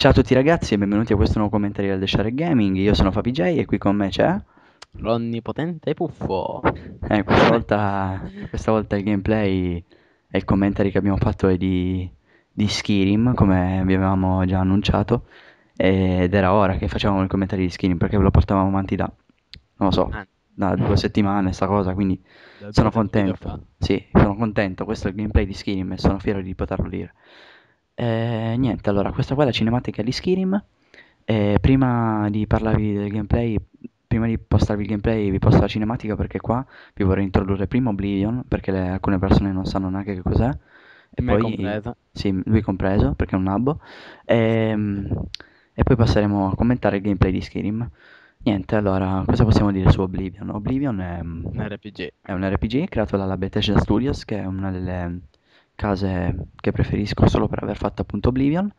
Ciao a tutti ragazzi e benvenuti a questo nuovo commentario del The Share Gaming, io sono FabiJ e qui con me c'è... L'onnipotente Puffo! Eh, questa volta, questa volta il gameplay e il commentary che abbiamo fatto è di, di Skirim, come vi avevamo già annunciato, ed era ora che facevamo il commentario di Skirim perché ve lo portavamo avanti da, non lo so, ah. da due settimane sta cosa, quindi da sono contento, sì, sono contento, questo è il gameplay di Skirim e sono fiero di poterlo dire. Eh, niente, allora, questa qua è la cinematica di Skirim. Eh, prima di parlarvi del gameplay, prima di postarvi il gameplay, vi posto la cinematica perché qua vi vorrei introdurre prima Oblivion, perché le, alcune persone non sanno neanche che cos'è. E poi, Sì, lui compreso, perché è un nabbo. E, ehm, e poi passeremo a commentare il gameplay di Skirim. Niente, allora, cosa possiamo dire su Oblivion? Oblivion è mm, un RPG, è un RPG creato dalla Bethesda Studios, che è una delle case che preferisco solo per aver fatto appunto Oblivion.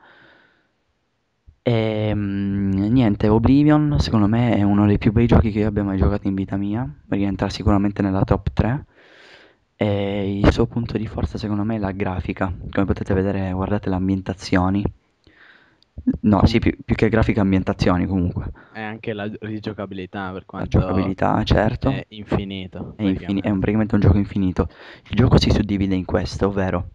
E ehm, niente, Oblivion secondo me è uno dei più bei giochi che io abbia mai giocato in vita mia, rientra sicuramente nella top 3 e il suo punto di forza secondo me è la grafica, come potete vedere guardate le ambientazioni, No, sì, più, più che grafica ambientazioni comunque. E anche la rigiocabilità per quanto... La giocabilità, certo. è infinito. È, infini- è un- praticamente. un gioco infinito. Il gioco si suddivide in questo, ovvero...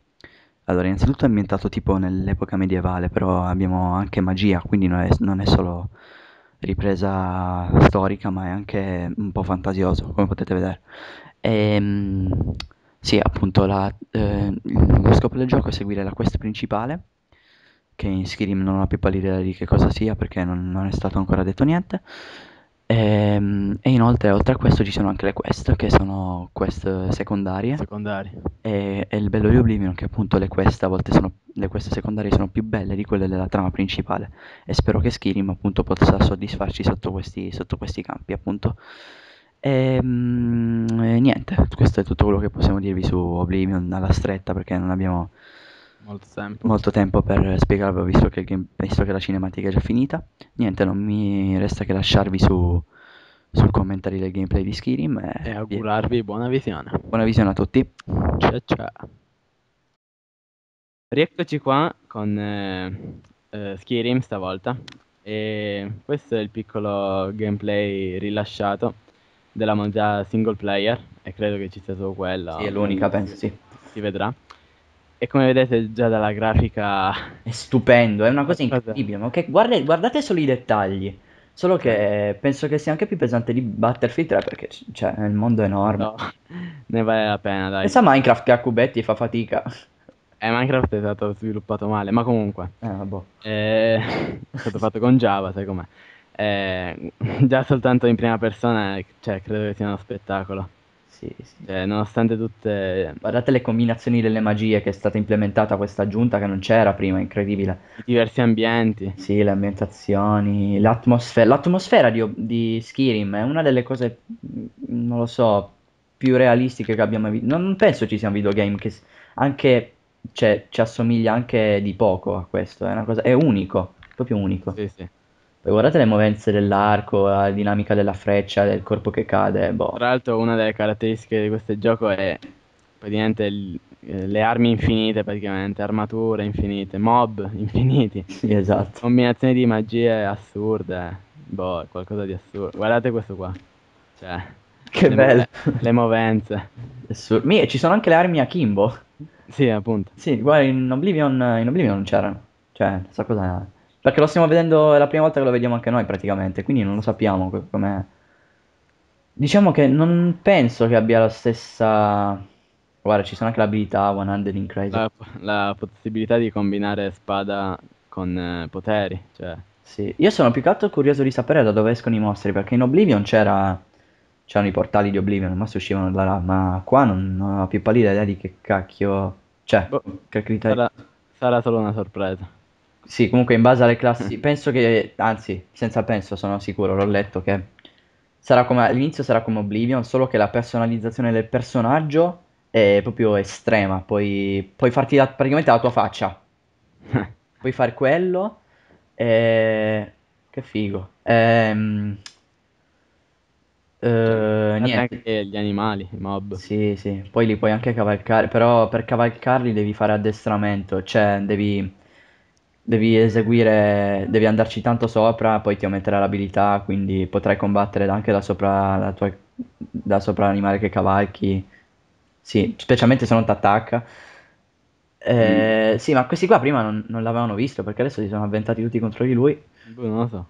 Allora, innanzitutto è ambientato tipo nell'epoca medievale, però abbiamo anche magia, quindi non è, non è solo ripresa storica, ma è anche un po' fantasioso, come potete vedere. Ehm, sì, appunto, la- eh, lo scopo del gioco è seguire la quest principale, che in Skyrim non ho più pallida idea di che cosa sia perché non, non è stato ancora detto niente. E, ehm, e, inoltre, oltre a questo, ci sono anche le quest, che sono quest secondarie. Secondari. E, e, il bello di Oblivion è che appunto le quest a volte sono le quest secondarie sono più belle di quelle della trama principale. E spero che Skyrim appunto possa soddisfarci sotto questi, sotto questi campi, appunto. Ehm, e, mh, niente, questo è tutto quello che possiamo dirvi su Oblivion alla stretta, perché non abbiamo molto tempo. molto tempo per spiegarvelo visto che, visto che la cinematica è già finita. Niente, non mi resta che lasciarvi su, sul commentare del gameplay di Skyrim e, e augurarvi buona visione. Buona visione a tutti. Ciao ciao. Rieccoci qua con eh, eh, Skyrim stavolta e questo è il piccolo gameplay rilasciato della modalità single player e credo che ci sia solo quella. Sì, è l'unica penso, si, sì. Si vedrà. E come vedete già dalla grafica... È stupendo, è una cosa incredibile, ma che, guardate, guardate solo i dettagli. Solo che penso che sia anche più pesante di Battlefield 3 perché cioè, il mondo è enorme. No, ne vale la pena, dai. Pensa Minecraft che ha cubetti e fa fatica. Eh, Minecraft è stato sviluppato male, ma comunque. Eh, boh. eh, è stato fatto con Java, sai com'è. Eh, già soltanto in prima persona, cioè, credo che sia uno spettacolo. Sì, sì. Eh, nonostante tutte... Guardate le combinazioni delle magie che è stata implementata questa aggiunta che non c'era prima, incredibile. I diversi ambienti. Sì, le ambientazioni, l'atmosfera. L'atmosfera di, di Skyrim è una delle cose, non lo so, più realistiche che abbiamo visto. Non, non penso ci sia un videogame che anche cioè, ci assomiglia anche di poco a questo. È, una cosa, è unico, proprio unico. Sì, sì. Poi guardate le movenze dell'arco, la dinamica della freccia, del corpo che cade. Boh. Tra l'altro, una delle caratteristiche di questo gioco è praticamente l- eh, le armi infinite, praticamente, armature infinite, mob infiniti. Sì, esatto. Combinazioni di magie assurde. Boh, qualcosa di assurdo. Guardate questo qua. Cioè, che le bello. Move- le movenze. Assur- Mie, ci sono anche le armi a Kimbo. Sì, appunto. Sì, guarda, in Oblivion, in Oblivion non c'erano. Cioè, non so cosa perché lo stiamo vedendo, è la prima volta che lo vediamo anche noi praticamente, quindi non lo sappiamo com'è. Diciamo che non penso che abbia la stessa... Guarda, ci sono anche l'abilità One Handed in Crazy. La, la possibilità di combinare spada con eh, poteri, cioè... Sì, io sono più che altro curioso di sapere da dove escono i mostri, perché in Oblivion c'era... c'erano i portali di Oblivion, ma se uscivano dalla lava, ma qua non, non ho più pallida idea di che cacchio... Cioè, boh, che criterio... Sarà, sarà solo una sorpresa. Sì, comunque in base alle classi, mm. penso che, anzi, senza penso, sono sicuro, l'ho letto che sarà come, all'inizio sarà come Oblivion, solo che la personalizzazione del personaggio è proprio estrema, puoi, puoi farti la, praticamente la tua faccia, puoi fare quello, e... Eh, che figo. Ehm... Eh, niente. Anche gli animali, i mob. Sì, sì, poi li puoi anche cavalcare, però per cavalcarli devi fare addestramento, cioè devi devi eseguire, devi andarci tanto sopra, poi ti aumenterà l'abilità, quindi potrai combattere anche da sopra, la tua, da sopra l'animale che cavalchi. Sì, specialmente se non ti attacca. Eh, mm. Sì, ma questi qua prima non, non, l'avevano visto perché adesso si sono avventati tutti contro di lui. Boh, non lo so.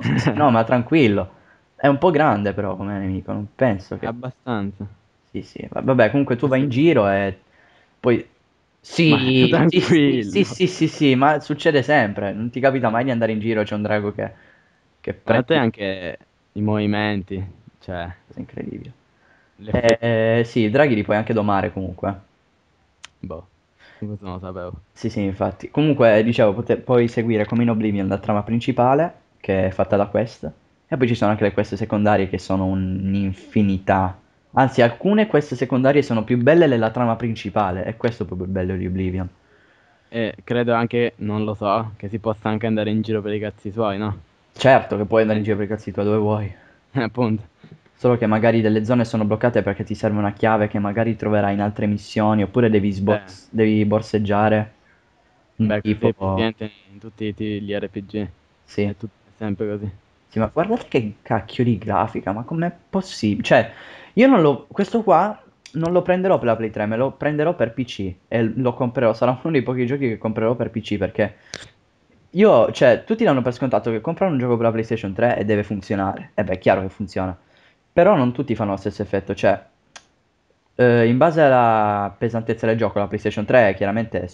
no, ma tranquillo. È un po' grande però come nemico, non penso che... Abbastanza. Sì, sì. Vabbè, comunque tu vai in giro e poi Sì, sì, sì, sì, sì, ma succede sempre, non ti capita mai di andare in giro, c'è un drago che, che prende... te anche i movimenti, cioè... È incredibile. Le... Eh, eh, sì, i draghi li puoi anche domare comunque. Boh, questo non lo sapevo. Sì, sì, infatti. Comunque, dicevo, pote- puoi seguire come in Oblivion la trama principale, che è fatta da quest, e poi ci sono anche le quest secondarie che sono un'infinità Anzi, alcune queste secondarie sono più belle della trama principale, e questo è proprio il bello di Oblivion. E credo anche, non lo so, che si possa anche andare in giro per i cazzi suoi, no? Certo che puoi andare in giro per i cazzi tuoi dove vuoi. appunto. Solo che magari delle zone sono bloccate perché ti serve una chiave che magari troverai in altre missioni, oppure devi, sbo- devi borseggiare. Beh, tipo... è in tutti gli RPG. Sì. È tut- sempre così ma guardate che cacchio di grafica, ma com'è possibile? Cioè, io non lo... questo qua non lo prenderò per la Play 3, me lo prenderò per PC e lo comprerò, sarà uno dei pochi giochi che comprerò per PC perché io, cioè, tutti danno per scontato che comprare un gioco per la PlayStation 3 e deve funzionare. E eh beh, è chiaro che funziona. Però non tutti fanno lo stesso effetto, cioè eh, in base alla pesantezza del gioco, la PlayStation 3 chiaramente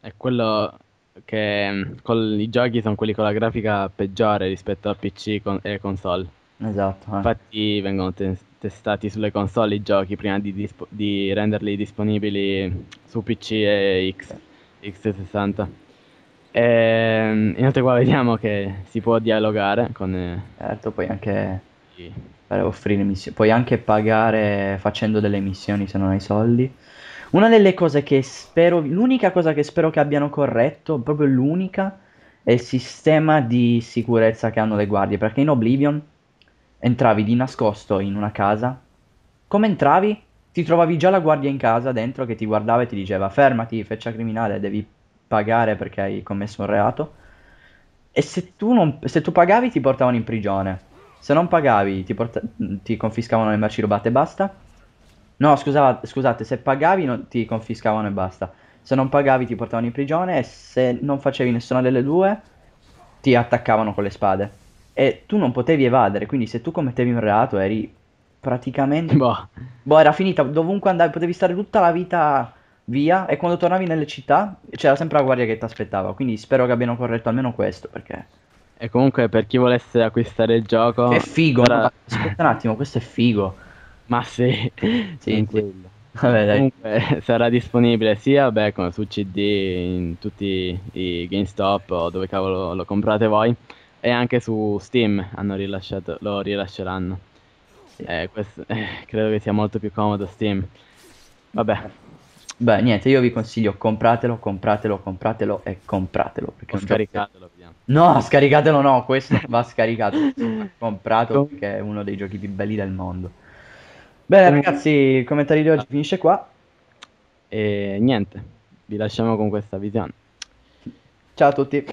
è quello che mm, col, i giochi sono quelli con la grafica peggiore rispetto a PC con, e console. Esatto. Eh. Infatti vengono te- testati sulle console i giochi prima di, dispo- di renderli disponibili su PC e X, X60. E, ehm, inoltre qua vediamo che si può dialogare con... Eh, certo, puoi anche sì. offrire missioni, puoi anche pagare facendo delle missioni se non hai soldi. Una delle cose che spero, l'unica cosa che spero che abbiano corretto, proprio l'unica, è il sistema di sicurezza che hanno le guardie, perché in Oblivion entravi di nascosto in una casa, come entravi ti trovavi già la guardia in casa dentro che ti guardava e ti diceva fermati, feccia criminale, devi pagare perché hai commesso un reato, e se tu, non, se tu pagavi ti portavano in prigione, se non pagavi ti, porta- ti confiscavano le merci rubate e basta No, scusava- scusate, se pagavi non- ti confiscavano e basta. Se non pagavi ti portavano in prigione e se non facevi nessuna delle due ti attaccavano con le spade. E tu non potevi evadere, quindi se tu commettevi un reato eri praticamente... Boh. boh, era finita, dovunque andavi potevi stare tutta la vita via e quando tornavi nelle città c'era sempre la guardia che ti aspettava, quindi spero che abbiano corretto almeno questo perché... E comunque per chi volesse acquistare il gioco... È figo, tra... aspetta un attimo, questo è figo Ma sì, sì, sì. Vabbè, dai. Comunque eh, sarà disponibile sia beh, come su CD in tutti i GameStop o dove cavolo lo comprate voi e anche su Steam lo rilasceranno. Sì. Eh, questo, eh, credo che sia molto più comodo Steam. Vabbè. Beh, niente, io vi consiglio compratelo, compratelo, compratelo e compratelo. Perché o scaricatelo, gioco... No, scaricatelo no, questo va scaricato. Comprato perché è uno dei giochi più belli del mondo. Bene, eh. ragazzi, il commentario di oggi ah. finisce qua. E niente, vi lasciamo con questa visione. Ciao a tutti.